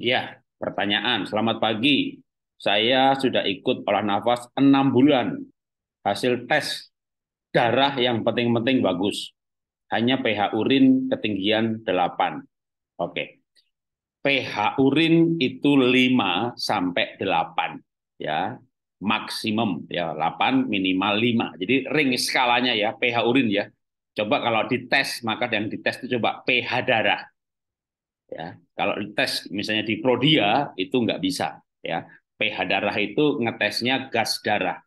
Ya, pertanyaan. Selamat pagi. Saya sudah ikut olah nafas 6 bulan. Hasil tes darah yang penting-penting bagus. Hanya pH urin ketinggian 8. Oke. pH urin itu 5 sampai 8 ya. Maksimum ya 8 minimal 5. Jadi ring skalanya ya pH urin ya. Coba kalau dites maka yang dites itu coba pH darah Ya, kalau tes misalnya di Prodia itu nggak bisa. Ya, pH darah itu ngetesnya gas darah.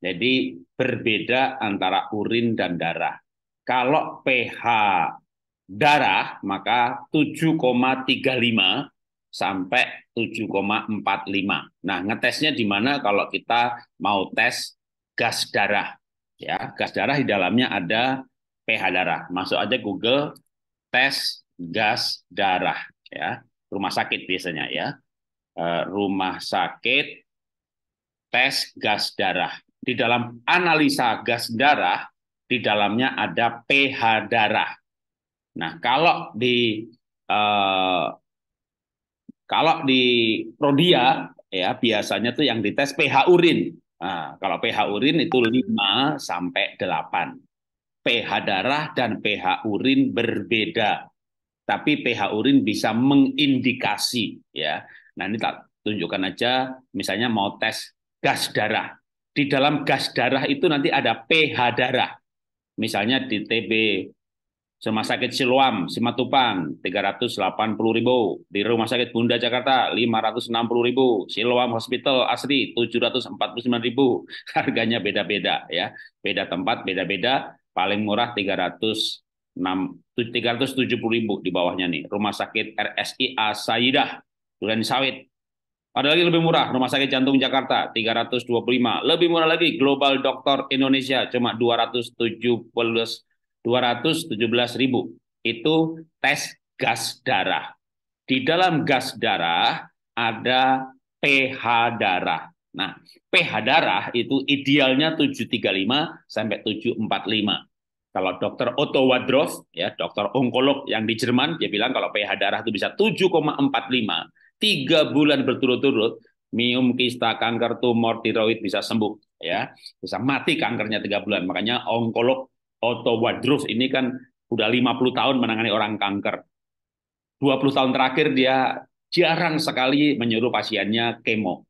Jadi berbeda antara urin dan darah. Kalau pH darah maka 7,35 sampai 7,45. Nah, ngetesnya di mana kalau kita mau tes gas darah. Ya, gas darah di dalamnya ada pH darah. Masuk aja Google tes gas darah ya rumah sakit biasanya ya eh, rumah sakit tes gas darah di dalam analisa gas darah di dalamnya ada pH darah nah kalau di eh, kalau di prodia ya biasanya tuh yang dites pH urin nah, kalau pH urin itu 5 sampai 8 pH darah dan pH urin berbeda tapi pH urin bisa mengindikasi ya. Nah ini tak tunjukkan aja misalnya mau tes gas darah. Di dalam gas darah itu nanti ada pH darah. Misalnya di TB Rumah Sakit Siloam, Simatupang, 380 ribu. Di Rumah Sakit Bunda Jakarta, 560 ribu. Siloam Hospital Asri, 749 ribu. Harganya beda-beda ya. Beda tempat, beda-beda. Paling murah 300 370 ribu di bawahnya nih. Rumah sakit RSI Asaidah, Duren Sawit. Ada lagi lebih murah, Rumah Sakit Jantung Jakarta 325. Lebih murah lagi Global Dokter Indonesia cuma 217 217 ribu. Itu tes gas darah. Di dalam gas darah ada pH darah. Nah, pH darah itu idealnya 735 sampai 745. Kalau dokter Otto Wadroff, ya dokter onkolog yang di Jerman, dia bilang kalau pH darah itu bisa 7,45, tiga bulan berturut-turut, miom kista, kanker, tumor, tiroid bisa sembuh, ya bisa mati kankernya tiga bulan. Makanya onkolog Otto Wadroff ini kan udah 50 tahun menangani orang kanker. 20 tahun terakhir dia jarang sekali menyuruh pasiennya kemo.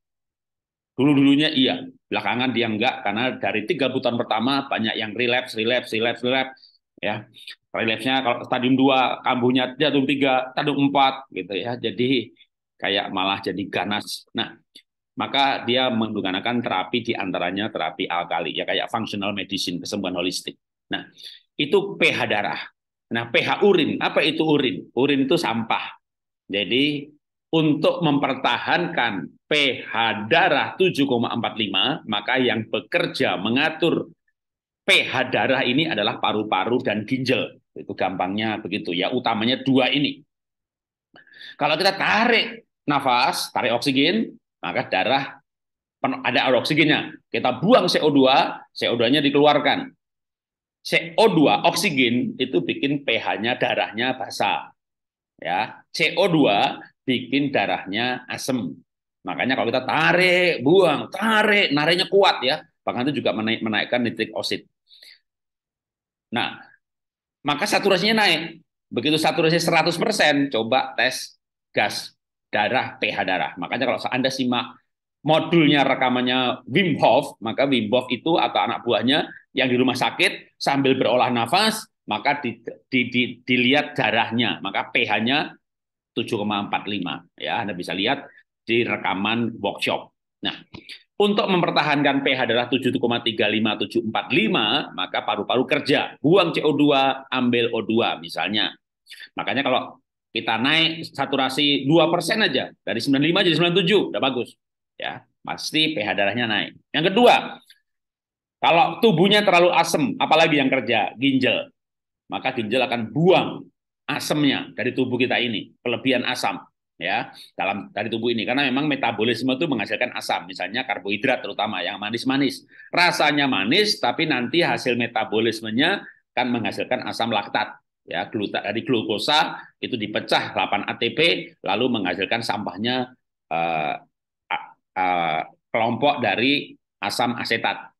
Dulu-dulunya iya, belakangan dia enggak karena dari tiga putaran pertama banyak yang relapse, relapse, relapse, relapse ya. Relapse-nya kalau stadium 2, kambuhnya stadium 3, stadium 4 gitu ya. Jadi kayak malah jadi ganas. Nah, maka dia menggunakan terapi diantaranya terapi alkali, ya kayak functional medicine, kesembuhan holistik. Nah, itu pH darah. Nah, pH urin, apa itu urin? Urin itu sampah. Jadi untuk mempertahankan pH darah 7,45, maka yang bekerja mengatur pH darah ini adalah paru-paru dan ginjal. Itu gampangnya begitu ya, utamanya dua ini. Kalau kita tarik nafas, tarik oksigen, maka darah ada oksigennya. Kita buang CO2, CO2-nya dikeluarkan. CO2, oksigen itu bikin pH-nya darahnya basah. Ya, CO2 bikin darahnya asem. Makanya kalau kita tarik, buang, tarik, nariknya kuat ya. Bahkan itu juga menaik, menaikkan nitrik osid. Nah, maka saturasinya naik. Begitu saturasi 100%, coba tes gas darah, pH darah. Makanya kalau Anda simak modulnya rekamannya Wim Hof, maka Wim Hof itu atau anak buahnya yang di rumah sakit sambil berolah nafas, maka di, di, di, dilihat darahnya, maka pH-nya 7,45 ya Anda bisa lihat di rekaman workshop. Nah, untuk mempertahankan pH adalah 7,35745 maka paru-paru kerja, buang CO2, ambil O2 misalnya. Makanya kalau kita naik saturasi 2% aja dari 95 jadi 97, udah bagus. Ya, pasti pH darahnya naik. Yang kedua, kalau tubuhnya terlalu asem, apalagi yang kerja ginjal, maka ginjal akan buang asamnya dari tubuh kita ini, kelebihan asam ya dalam dari tubuh ini karena memang metabolisme itu menghasilkan asam misalnya karbohidrat terutama yang manis-manis rasanya manis tapi nanti hasil metabolismenya kan menghasilkan asam laktat ya gluta dari glukosa itu dipecah 8 ATP lalu menghasilkan sampahnya uh, uh, kelompok dari asam asetat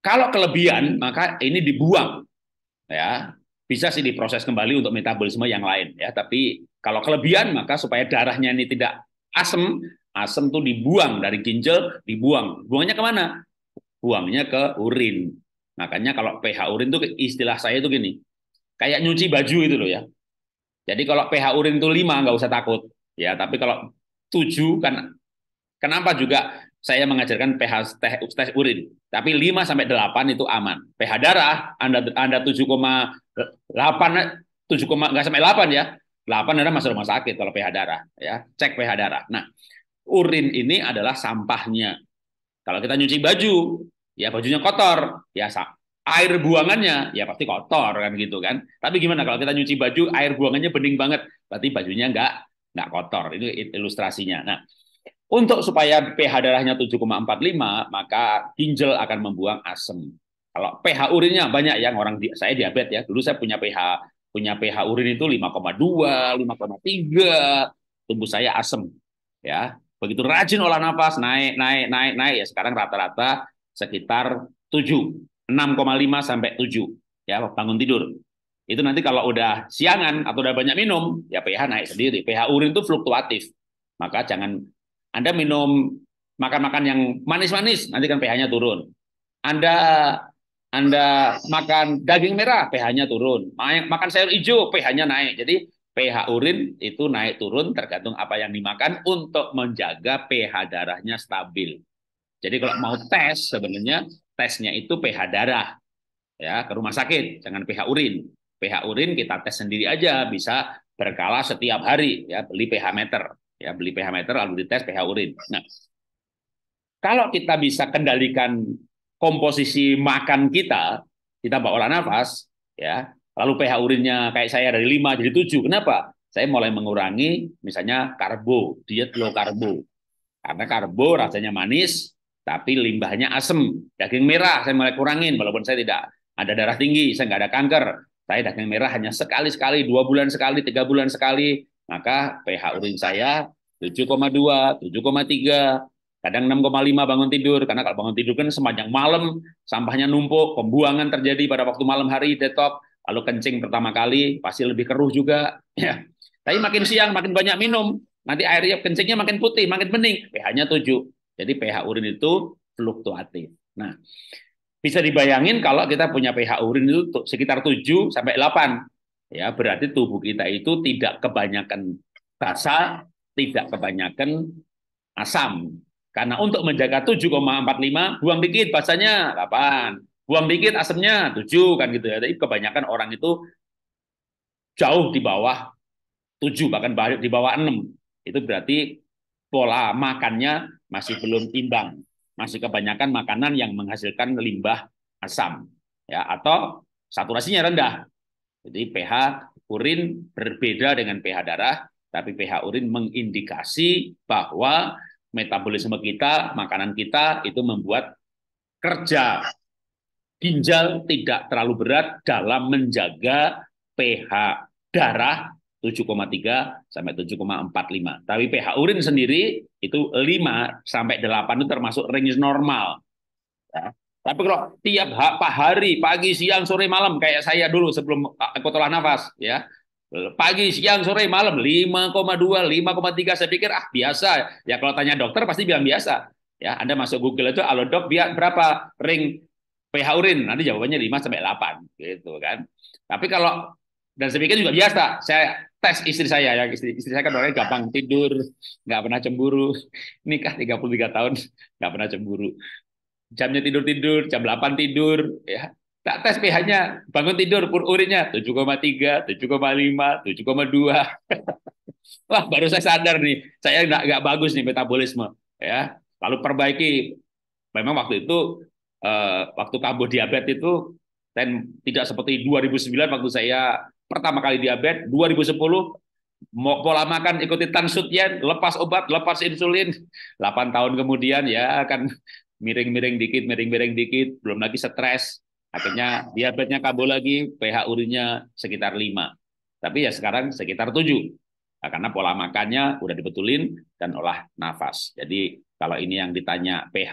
kalau kelebihan maka ini dibuang ya bisa sih diproses kembali untuk metabolisme yang lain ya. Tapi kalau kelebihan maka supaya darahnya ini tidak asem, asem tuh dibuang dari ginjal, dibuang. Buangnya kemana? Buangnya ke urin. Makanya kalau pH urin tuh istilah saya itu gini, kayak nyuci baju itu loh ya. Jadi kalau pH urin itu lima nggak usah takut ya. Tapi kalau tujuh kan kenapa juga saya mengajarkan pH tes, urin. Tapi 5 sampai 8 itu aman. pH darah Anda Anda koma 8 7, eh, nggak sampai 8 ya. 8 adalah masuk rumah sakit kalau pH darah ya. Cek pH darah. Nah, urin ini adalah sampahnya. Kalau kita nyuci baju, ya bajunya kotor, ya air buangannya ya pasti kotor kan gitu kan. Tapi gimana kalau kita nyuci baju air buangannya bening banget, berarti bajunya enggak nggak kotor. Itu ilustrasinya. Nah, untuk supaya pH darahnya 7,45, maka ginjal akan membuang asam. Kalau pH urinnya banyak yang orang saya diabetes ya. Dulu saya punya pH punya pH urin itu 5,2, 5,3. Tubuh saya asem ya. Begitu rajin olah nafas naik naik naik naik ya sekarang rata-rata sekitar 7, 6,5 sampai 7 ya bangun tidur. Itu nanti kalau udah siangan atau udah banyak minum, ya pH naik sendiri. pH urin itu fluktuatif. Maka jangan Anda minum makan-makan yang manis-manis, nanti kan pH-nya turun. Anda anda makan daging merah, pH-nya turun. Makan sayur hijau, pH-nya naik. Jadi pH urin itu naik turun tergantung apa yang dimakan untuk menjaga pH darahnya stabil. Jadi kalau mau tes sebenarnya tesnya itu pH darah. Ya, ke rumah sakit, jangan pH urin. pH urin kita tes sendiri aja, bisa berkala setiap hari ya, beli pH meter. Ya, beli pH meter lalu dites pH urin. Nah, kalau kita bisa kendalikan komposisi makan kita kita olah nafas, ya, lalu pH urinnya kayak saya dari 5 jadi 7. Kenapa? Saya mulai mengurangi misalnya karbo, diet low karbo. Karena karbo rasanya manis, tapi limbahnya asem. Daging merah saya mulai kurangin, walaupun saya tidak ada darah tinggi, saya nggak ada kanker. Saya daging merah hanya sekali-sekali, dua bulan sekali, tiga bulan sekali. Maka pH urin saya 7,2, 7,3, kadang 6,5 bangun tidur karena kalau bangun tidur kan sepanjang malam sampahnya numpuk pembuangan terjadi pada waktu malam hari detok lalu kencing pertama kali pasti lebih keruh juga ya tapi makin siang makin banyak minum nanti airnya kencingnya makin putih makin bening pH-nya 7 jadi pH urin itu fluktuatif nah bisa dibayangin kalau kita punya pH urin itu sekitar 7 sampai 8 ya berarti tubuh kita itu tidak kebanyakan basa tidak kebanyakan asam karena untuk menjaga 7,45, buang dikit bahasanya 8. Buang dikit asamnya 7 kan gitu ya. Tapi kebanyakan orang itu jauh di bawah 7 bahkan di bawah 6. Itu berarti pola makannya masih belum imbang. Masih kebanyakan makanan yang menghasilkan limbah asam ya atau saturasinya rendah. Jadi pH urin berbeda dengan pH darah, tapi pH urin mengindikasi bahwa metabolisme kita, makanan kita itu membuat kerja ginjal tidak terlalu berat dalam menjaga pH darah 7,3 sampai 7,45. Tapi pH urin sendiri itu 5 sampai 8 itu termasuk range normal. Ya. Tapi kalau tiap hari, pagi, siang, sore, malam kayak saya dulu sebelum ekotolah eh, nafas ya, Pagi, siang, sore, malam 5,2, 5,3 saya pikir ah biasa. Ya kalau tanya dokter pasti bilang biasa. Ya, Anda masuk Google itu alodok biar berapa ring pH urin? Nanti jawabannya 5 sampai 8 gitu kan. Tapi kalau dan saya pikir juga biasa. Saya tes istri saya ya istri, istri saya kan orangnya gampang tidur nggak pernah cemburu nikah 33 tahun nggak pernah cemburu jamnya tidur tidur jam 8 tidur ya Tak tes pH-nya, bangun tidur, urinnya 7,3, 7,5, 7,2. Wah, baru saya sadar nih, saya nggak nggak bagus nih metabolisme, ya. Lalu perbaiki. Memang waktu itu eh, waktu kambuh diabetes itu dan tidak seperti 2009 waktu saya pertama kali diabetes, 2010 pola makan ikuti Tan Sutian, lepas obat, lepas insulin. 8 tahun kemudian ya akan miring-miring dikit, miring-miring dikit, belum lagi stres, Akhirnya diabetesnya kambuh lagi, pH urinnya sekitar 5. Tapi ya sekarang sekitar 7. Nah, karena pola makannya udah dibetulin dan olah nafas. Jadi kalau ini yang ditanya pH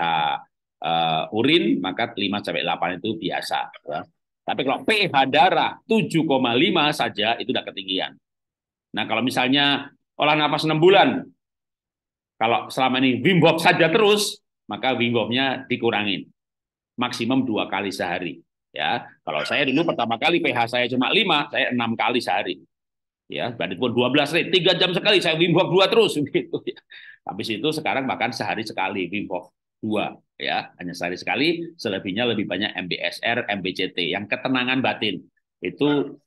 uh, eh, urin, maka 5 sampai 8 itu biasa. Ya. Tapi kalau pH darah 7,5 saja itu udah ketinggian. Nah, kalau misalnya olah nafas 6 bulan, kalau selama ini Wim Hof saja terus, maka Wim Hof-nya dikurangin maksimum dua kali sehari. Ya, kalau saya dulu pertama kali pH saya cuma lima, saya enam kali sehari. Ya, berarti pun belas rate, tiga jam sekali saya Wim Hof 2 terus gitu ya. Habis itu sekarang makan sehari sekali Wim Hof 2 ya, hanya sehari sekali, selebihnya lebih banyak MBSR, MBCT yang ketenangan batin. Itu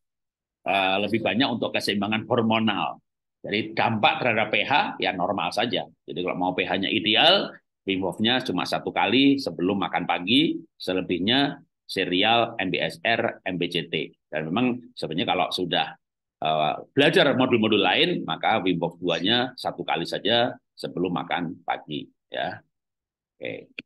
uh, lebih banyak untuk keseimbangan hormonal. Jadi dampak terhadap pH ya normal saja. Jadi kalau mau pH-nya ideal, Wim nya cuma satu kali sebelum makan pagi, selebihnya serial MBSR, MBCT. Dan memang sebenarnya kalau sudah uh, belajar modul-modul lain, maka Wim Hof 2-nya satu kali saja sebelum makan pagi. Ya, Oke.